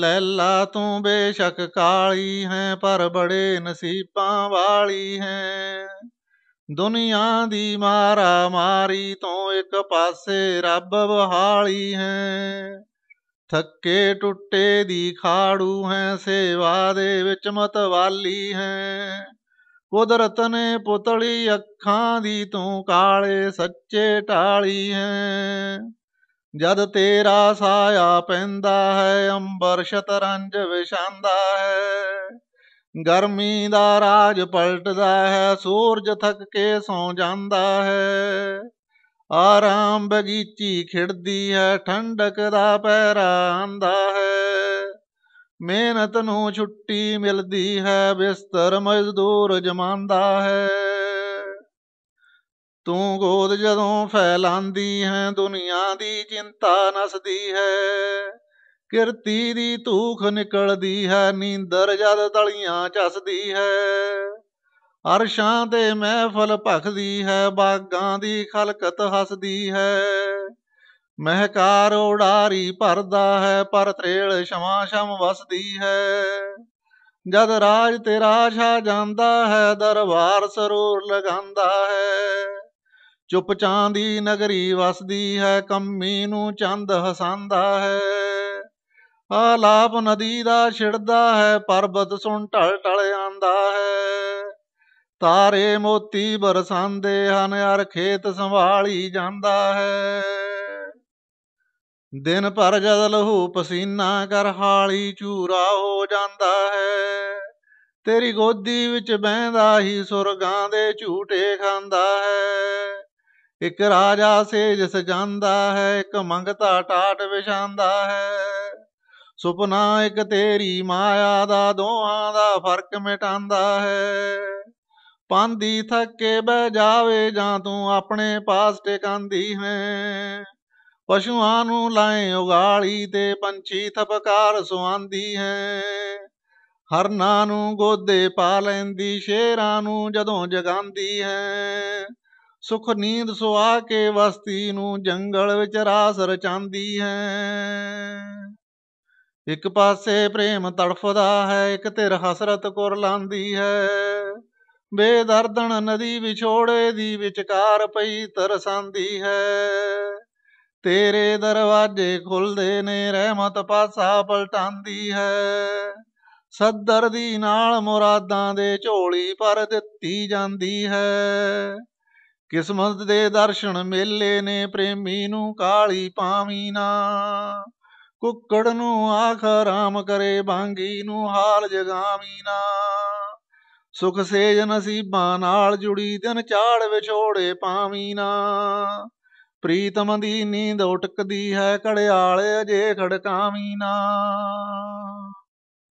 ਲੈਲਾ ਤੂੰ ਬੇਸ਼ੱਕ ਕਾਲੀ ਹੈ ਪਰ ਬੜੇ ਨਸੀਬਾਂ ਵਾਲੀ ਹੈ ਦੁਨੀਆ ਦੀ ਮਾਰਾ ਮਾਰੀ ਤੋਂ ਇੱਕ ਪਾਸੇ ਰੱਬ ਵਹਾਲੀ ਹੈ ਥੱਕੇ ਟੁੱਟੇ ਦੀ ਖਾੜੂ ਹੈ ਸੇਵਾ ਦੇ ਵਿੱਚ ਮਤਵਾਲੀ ਹੈ ਕੁਦਰਤ ਨੇ ਪੁਤਲੀ ਅੱਖਾਂ ਦੀ ਤੂੰ ਕਾਲੇ ਸੱਚੇ ਟਾਲੀ ਹੈ ਜਦ ਤੇਰਾ ਸਾਇਆ ਪੈਂਦਾ ਹੈ ਅੰਬਰ ਸ਼ਤਰੰਜ ਵਿਛਾਂਦਾ ਹੈ ਗਰਮੀ ਦਾ ਰਾਜ ਪਲਟਦਾ ਹੈ ਸੂਰਜ ਥੱਕ ਕੇ ਸੌ ਜਾਂਦਾ ਹੈ ਆਰਾਮ ਬਗੀਚੀ ਖਿੜਦੀ ਹੈ ਠੰਡਕ ਦਾ ਪਹਿਰਾ ਆਂਦਾ ਹੈ ਮਿਹਨਤ ਨੂੰ ਛੁੱਟੀ ਮਿਲਦੀ ਹੈ ਬਿਸਤਰ ਮਜ਼ਦੂਰ ਜਮਾਂਦਾ ਹੈ ਤੂੰ ਗੋਦ ਜਦੋਂ ਫੈਲਾਂਦੀ ਹੈ ਦੁਨੀਆ ਦੀ ਚਿੰਤਾ ਨਸਦੀ ਹੈ ਕਿਰਤੀ ਦੀ ਤੂਖ ਨਿਕਲਦੀ ਹੈ ਨੀਂਦਰ ਜਦ ਤਲੀਆਂ ਚਸਦੀ ਹੈ ਅਰਸ਼ਾਂ ਤੇ ਮਹਿਫਲ ਭਖਦੀ ਹੈ ਬਾਗਾਂ ਦੀ ਖਲਕਤ ਹੱਸਦੀ ਹੈ ਮਹਿਕਾਰ ਉਡਾਰੀ ਭਰਦਾ ਹੈ ਪਰ ਤ੍ਰੇਲ ਸ਼ਮਾ ਸ਼ਮ ਵਸਦੀ ਹੈ ਜਦ ਰਾਜ ਤੇਰਾ ਰਾਜਾ ਜਾਂਦਾ ਹੈ ਦਰਬਾਰ ਸਰੂਰ ਲਗਾਉਂਦਾ ਹੈ ਚੁੱਪ ਚਾਂ ਦੀ ਨਗਰੀ ਵਸਦੀ ਹੈ ਕੰਮੀ ਨੂੰ ਚੰਦ ਹਸਾਂਦਾ ਹੈ ਆਲਾਪ ਨਦੀ ਦਾ ਛਿੜਦਾ ਹੈ ਪਰਬਤ ਸੁਣ ਢਲ ਢਲ ਆਂਦਾ ਹੈ ਤਾਰੇ ਮੋਤੀ ਬਰਸਾਂਦੇ ਹਨ ਅਰ ਖੇਤ ਸੰਭਾਲੀ ਜਾਂਦਾ ਹੈ ਦਿਨ ਭਰ ਜਦ ਲਹੂ ਪਸੀਨਾ ਕਰ ਹਾਲੀ ਚੂਰਾ ਹੋ ਜਾਂਦਾ ਹੈ ਤੇਰੀ ਗੋਦੀ ਵਿੱਚ ਬਹਿੰਦਾ ਹੀ ਸੁਰਗਾਂ ਦੇ ਝੂਟੇ ਖਾਂਦਾ ਹੈ ਇਕ ਰਾਜਾ ਸੇਜ ਜਾਂਦਾ ਹੈ ਇਕ ਮੰਗਤਾ ਟਾਟ ਵਿਛਾਂਦਾ ਹੈ ਸੁਪਨਾ ਇਕ ਤੇਰੀ ਮਾਇਆ ਦਾ ਦੋਹਾਂ ਦਾ ਫਰਕ ਮਿਟਾਂਦਾ ਹੈ ਪਾਂਦੀ ਥੱਕੇ ਬਹਿ ਜਾਵੇ ਜਾਂ ਤੂੰ ਆਪਣੇ ਪਾਸ ਟਿਕਾਂਦੀ ਹੈ ਪਸ਼ੂਆਂ ਨੂੰ ਲਾਏ ਉਗਾਲੀ ਤੇ ਪੰਛੀ ਥਪਕਾਰ ਸੁਆਂਦੀ ਹੈ ਨਾਂ ਨੂੰ ਗੋਦੇ ਪਾ ਲੈਂਦੀ ਸ਼ੇਰਾਂ ਨੂੰ ਜਦੋਂ ਜਗਾਂਦੀ ਹੈ ਸੁਖ ਨੀਂਦ ਸੁਆ ਕੇ ਵਸਤੀ ਨੂੰ ਜੰਗਲ ਵਿੱਚ ਰਾਸ ਰਚਾਂਦੀ ਹੈ ਇੱਕ ਪਾਸੇ ਪ੍ਰੇਮ ਤੜਫਦਾ ਹੈ ਇੱਕ ਧਿਰ ਹਸਰਤ ਲਾਂਦੀ ਹੈ ਬੇਦਰਦਣ ਨਦੀ ਵਿਛੋੜੇ ਦੀ ਵਿਚਕਾਰ ਪਈ ਤਰਸਾਂਦੀ ਹੈ ਤੇਰੇ ਦਰਵਾਜ਼ੇ ਖੁੱਲਦੇ ਨੇ ਰਹਿਮਤ ਪਾਸਾ ਪਲਟਾਂਦੀ ਹੈ ਸੱਦਰ ਦੀ ਨਾਲ ਮੁਰਾਦਾਂ ਦੇ ਝੋਲੀ ਪਰ ਦਿੱਤੀ ਜਾਂਦੀ ਹੈ ਕਿਸਮਤ ਦੇ ਦਰਸ਼ਨ ਮੇਲੇ ਨੇ ਪ੍ਰੇਮੀ ਨੂੰ ਕਾਲੀ ਪਾਵੀ ਨਾ ਕੁੱਕੜ ਨੂੰ ਆਖ ਰਾਮ ਕਰੇ ਬਾਂਗੀ ਨੂੰ ਹਾਲ ਜਗਾਵੀ ਨਾ ਸੁਖ ਸੇਜ ਨਸੀਬਾਂ ਨਾਲ ਜੁੜੀ ਦਿਨ ਚਾੜ ਵਿਛੋੜੇ ਪਾਵੀ ਨਾ ਪ੍ਰੀਤਮ ਦੀ ਨੀਂਦ ਉਟਕਦੀ ਹੈ ਕੜਿਆਲ ਅਜੇ ਖੜਕਾਵੀ ਨਾ